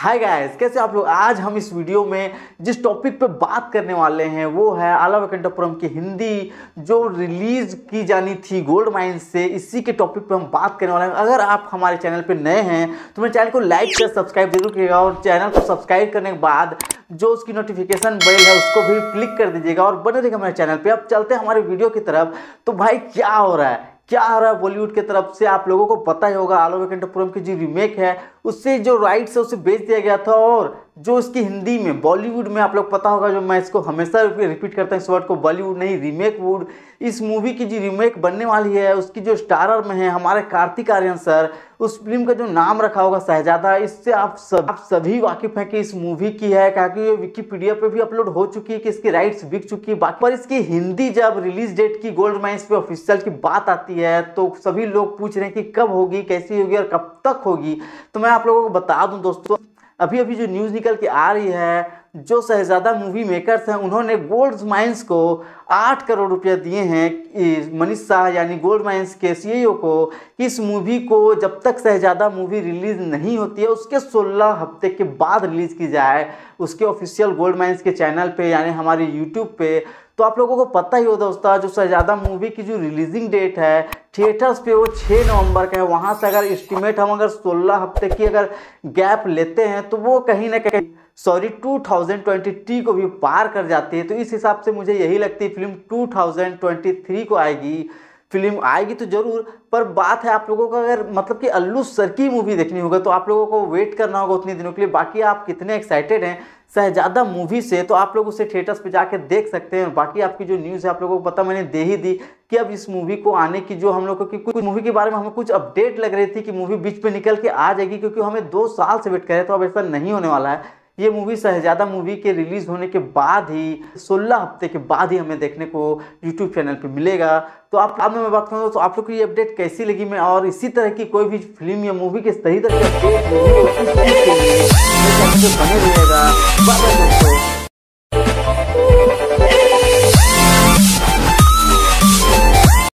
hi guys कैसे आप लोग आज हम इस वीडियो में जिस टॉपिक पे बात करने वाले हैं वो है आला वेंकटपुरम की हिंदी जो रिलीज़ की जानी थी गोल्ड माइन से इसी के टॉपिक पे हम बात करने वाले हैं अगर आप हमारे चैनल पे नए हैं तो मेरे चैनल को लाइक कर सब्सक्राइब जरूर कीजिएगा और चैनल को सब्सक्राइब करने के बाद जो उसकी नोटिफिकेशन बेल है उसको भी क्लिक कर दीजिएगा और बने रहेगा हमारे चैनल पर अब चलते हैं हमारे वीडियो की तरफ तो भाई क्या हो रहा है क्या आ रहा है बॉलीवुड की तरफ से आप लोगों को पता ही होगा आलो वेंकटपुरम की जो रीमेक है उससे जो राइट्स है उसे बेच दिया गया था और जो इसकी हिंदी में बॉलीवुड में आप लोग पता होगा जो मैं इसको हमेशा रिपीट करता हूँ इस वर्ड को बॉलीवुड नहीं रीमेक वुड इस मूवी की जो रीमेक बनने वाली है उसकी जो स्टारर में है हमारे कार्तिक आर्यन सर उस फिल्म का जो नाम रखा होगा शहजादा इससे आप सब आप सभी वाकिफ हैं कि इस मूवी की है क्या कि ये विकीपीडिया पे भी अपलोड हो चुकी है कि इसकी राइट्स बिक चुकी है बाकी पर इसकी हिंदी जब रिलीज डेट की गोल्ड माइंस पे ऑफिशियल की बात आती है तो सभी लोग पूछ रहे हैं कि कब होगी कैसी होगी और कब तक होगी तो मैं आप लोगों को बता दूँ दोस्तों अभी अभी जो न्यूज़ निकल के आ रही है जो शहजादा मूवी मेकर्स हैं उन्होंने गोल्ड माइंस को आठ करोड़ रुपये दिए हैं मनीष शाह यानी गोल्ड माइंस के सी e को इस मूवी को जब तक शहजादा मूवी रिलीज़ नहीं होती है उसके 16 हफ्ते के बाद रिलीज़ की जाए उसके ऑफिशियल गोल्ड माइंस के चैनल पे यानी हमारे यूट्यूब पे तो आप लोगों को पता ही है दोस्तों जो शहजादा मूवी की जो रिलीजिंग डेट है थिएटर्स पे वो 6 नवंबर का है वहाँ से अगर इस्टीमेट हम अगर 16 हफ्ते की अगर गैप लेते हैं तो वो कहीं ना कहीं सॉरी 2023 को भी पार कर जाती है तो इस हिसाब से मुझे यही लगती है फिल्म 2023 को आएगी फिल्म आएगी तो ज़रूर पर बात है आप लोगों का अगर मतलब कि अल्लू सर की मूवी देखनी होगा तो आप लोगों को वेट करना होगा उतने दिनों के लिए बाकी आप कितने एक्साइटेड हैं शहजादा मूवी से तो आप लोग उसे थिएटर्स पे जाके देख सकते हैं बाकी आपकी जो न्यूज़ है आप लोगों को पता मैंने दे ही दी कि अब इस मूवी को आने की जो हम लोगों की कुछ मूवी के बारे में हमें कुछ अपडेट लग रही थी कि मूवी बीच पर निकल के आ जाएगी क्योंकि हमें दो साल से वेट करें तो अब ऐसा नहीं होने वाला है ये मूवी शहजादा मूवी के रिलीज़ होने के बाद ही 16 हफ्ते के बाद ही हमें देखने को यूट्यूब चैनल पे मिलेगा तो आप अब मैं बात करूँ तो आप लोग को ये अपडेट कैसी लगी मैं और इसी तरह की कोई भी फिल्म या मूवी के सही तरह के अपडेट बने रहेगा